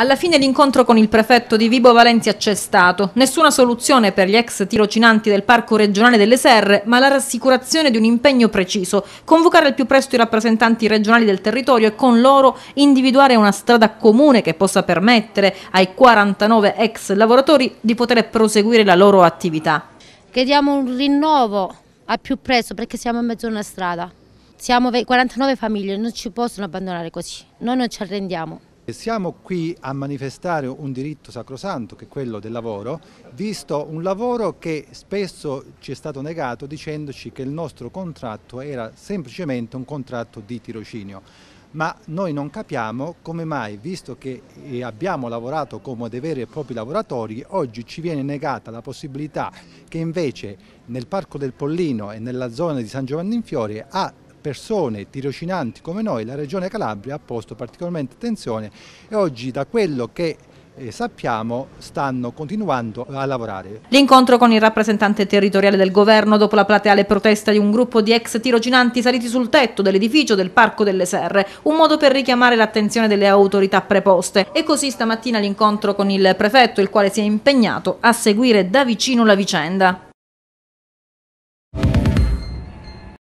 Alla fine l'incontro con il prefetto di Vibo Valencia c'è stato. Nessuna soluzione per gli ex tirocinanti del Parco regionale delle Serre, ma la rassicurazione di un impegno preciso, convocare al più presto i rappresentanti regionali del territorio e con loro individuare una strada comune che possa permettere ai 49 ex lavoratori di poter proseguire la loro attività. Chiediamo un rinnovo al più presto perché siamo a mezzo una strada. Siamo 49 famiglie, non ci possono abbandonare così. Noi non ci arrendiamo. Siamo qui a manifestare un diritto sacrosanto che è quello del lavoro, visto un lavoro che spesso ci è stato negato dicendoci che il nostro contratto era semplicemente un contratto di tirocinio. Ma noi non capiamo come mai, visto che eh, abbiamo lavorato come dei veri e propri lavoratori, oggi ci viene negata la possibilità che invece nel Parco del Pollino e nella zona di San Giovanni in Fiore a persone tirocinanti come noi, la Regione Calabria ha posto particolarmente attenzione e oggi da quello che eh, sappiamo stanno continuando a lavorare. L'incontro con il rappresentante territoriale del governo dopo la plateale protesta di un gruppo di ex tirocinanti saliti sul tetto dell'edificio del Parco delle Serre, un modo per richiamare l'attenzione delle autorità preposte. E così stamattina l'incontro con il prefetto, il quale si è impegnato a seguire da vicino la vicenda.